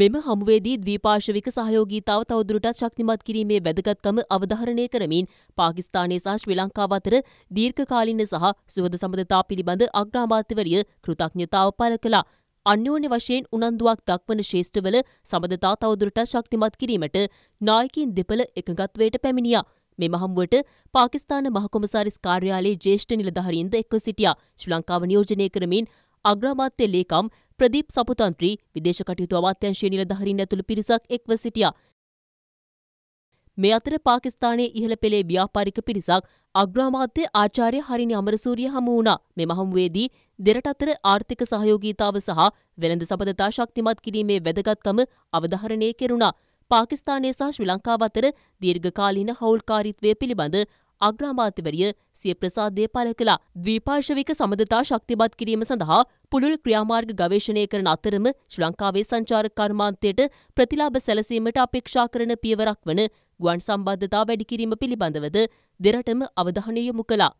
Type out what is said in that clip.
මෙම හමුවේදී ද්වීපාර්ශවික සහයෝගීතාව තවදුරටත් ශක්තිමත් කිරීමේ වැදගත්කම අවධාරණය කරමින් පාකිස්තානය සහ ශ්‍රී ලංකාව අතර දීර්ඝකාලීන සහ සුහද සබඳතා පිළිබඳ අග්‍රාමාත්‍යවරිය කෘතඥතාව පළ කළා. අන්‍යෝන්‍ය වශයෙන් උනන්දුවක් දක්වන ශේෂ්ඨවල සබඳතා තවදුරටත් ශක්තිමත් කිරීමට නායකින් දෙපළ එකඟත්වයට පැමිණියා. මෙම හමුවට පාකිස්තාන මහකොමසාරිස් කාර්යාලයේ ජේෂ්ඨ නිලධාරීන්ද එක්ව සිටියා. ශ්‍රී ලංකාව නියෝජනය කරමින් අග්‍රාමාත්‍ය ලේකම් ප්‍රදීප් සපුතන්ත්‍රී විදේශ කටයුතු අමාත්‍යංශයේ නිලධාරීන් ඇතුළු පිරිසක් එක්ව සිටියා. මේ අතර පාකිස්තානයේ ඉහළ පෙළේ ව්‍යාපාරික පිරිසක් අග්‍රාමාත්‍ය ආචාර්ය හරිනි අමරසූරිය හමු වුණා. මෙම හමුවේදී දෙරට අතර ආර්ථික සහයෝගීතාව සහ වෙළඳ සබඳතා ශක්තිමත් කිරීමේ වැදගත්කම අවධාරණය කෙරුණා. පාකිස්තානය සහ ශ්‍රී ලංකාව අතර දීර්ඝකාලීන හවුල්කාරීත්වය පිළිබඳ අග්‍රාමාත්‍යවරිය සිය ප්‍රසාදය පළ කළා. ද්විපාර්ශවික සමඳතා ශක්තිමත් කිරීම සඳහා පුළුල් ක්‍රියාමාර්ග ගවේෂණය කරන අතරම ශ්‍රී ලංකාවේ සංචාර කර්මාන්තයට ප්‍රතිලාභ සැලසීමට අපේක්ෂා කරන පියවරක් වන ගුවන් සම්බන්ධතා වැඩිකිරීම පිළිබඳවද දෙරටම අවධානය යොමු කළා.